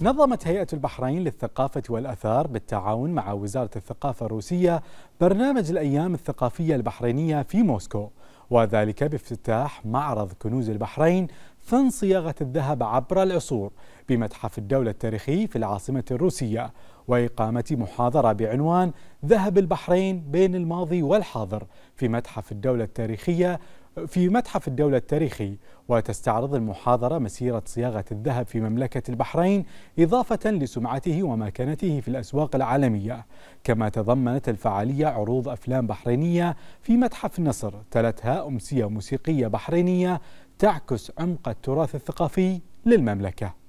نظمت هيئة البحرين للثقافة والأثار بالتعاون مع وزارة الثقافة الروسية برنامج الأيام الثقافية البحرينية في موسكو وذلك بافتتاح معرض كنوز البحرين فن صياغة الذهب عبر العصور بمتحف الدولة التاريخي في العاصمة الروسية وإقامة محاضرة بعنوان ذهب البحرين بين الماضي والحاضر في متحف الدولة التاريخية في متحف الدولة التاريخي وتستعرض المحاضرة مسيرة صياغة الذهب في مملكة البحرين إضافة لسمعته ومكانته في الأسواق العالمية كما تضمنت الفعالية عروض أفلام بحرينية في متحف النصر تلتها أمسية موسيقية بحرينية تعكس عمق التراث الثقافي للمملكة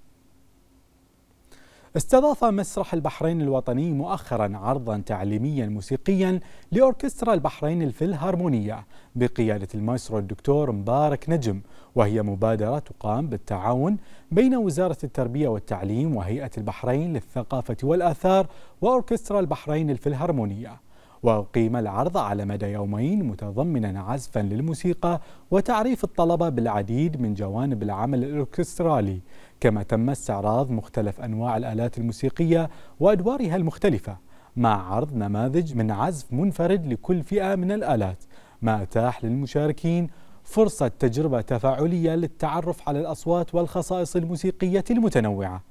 استضاف مسرح البحرين الوطني مؤخرا عرضا تعليميا موسيقيا لأوركسترا البحرين الفلهارمونية بقيادة المايسترو الدكتور مبارك نجم وهي مبادرة تقام بالتعاون بين وزارة التربية والتعليم وهيئة البحرين للثقافة والآثار وأوركسترا البحرين الفلهارمونية وأقيم العرض على مدى يومين متضمنا عزفا للموسيقى وتعريف الطلبة بالعديد من جوانب العمل الأوركسترالي كما تم استعراض مختلف أنواع الآلات الموسيقية وأدوارها المختلفة مع عرض نماذج من عزف منفرد لكل فئة من الآلات ما أتاح للمشاركين فرصة تجربة تفاعلية للتعرف على الأصوات والخصائص الموسيقية المتنوعة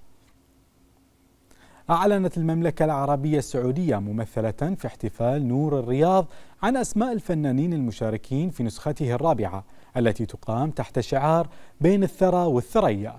أعلنت المملكة العربية السعودية ممثلة في احتفال نور الرياض عن أسماء الفنانين المشاركين في نسخته الرابعة التي تقام تحت شعار بين الثرى والثريا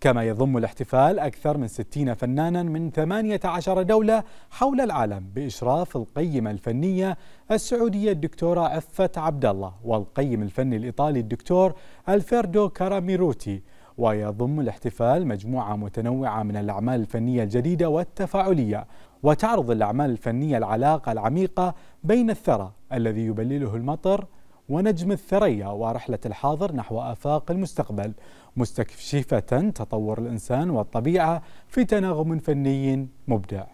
كما يضم الاحتفال أكثر من 60 فنانا من 18 دولة حول العالم بإشراف القيمة الفنية السعودية الدكتورة عفة عبد الله والقيم الفني الإيطالي الدكتور ألفردو كاراميروتي ويضم الاحتفال مجموعة متنوعة من الأعمال الفنية الجديدة والتفاعلية وتعرض الأعمال الفنية العلاقة العميقة بين الثرى الذي يبلله المطر ونجم الثريا ورحلة الحاضر نحو آفاق المستقبل مستكشفة تطور الإنسان والطبيعة في تناغم فني مبدع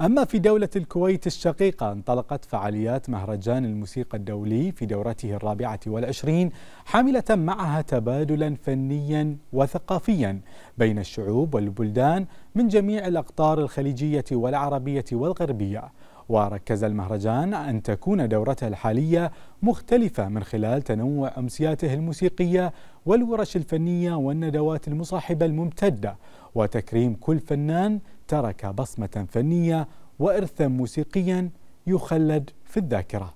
أما في دولة الكويت الشقيقة انطلقت فعاليات مهرجان الموسيقى الدولي في دورته الرابعة والعشرين حاملة معها تبادلا فنيا وثقافيا بين الشعوب والبلدان من جميع الأقطار الخليجية والعربية والغربية وركز المهرجان أن تكون دورته الحالية مختلفة من خلال تنوع أمسياته الموسيقية والورش الفنية والندوات المصاحبة الممتدة وتكريم كل فنان ترك بصمة فنية وإرثا موسيقيا يخلد في الذاكرة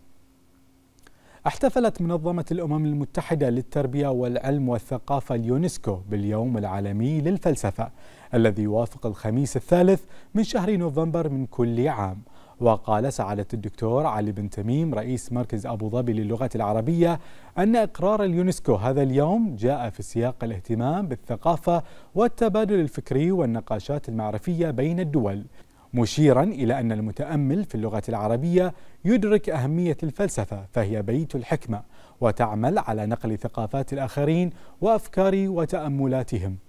احتفلت منظمة الأمم المتحدة للتربية والعلم والثقافة اليونسكو باليوم العالمي للفلسفة الذي يوافق الخميس الثالث من شهر نوفمبر من كل عام وقال سعادة الدكتور علي بن تميم رئيس مركز أبو ظبي للغة العربية أن إقرار اليونسكو هذا اليوم جاء في سياق الاهتمام بالثقافة والتبادل الفكري والنقاشات المعرفية بين الدول مشيرا إلى أن المتأمل في اللغة العربية يدرك أهمية الفلسفة فهي بيت الحكمة وتعمل على نقل ثقافات الآخرين وأفكار وتأملاتهم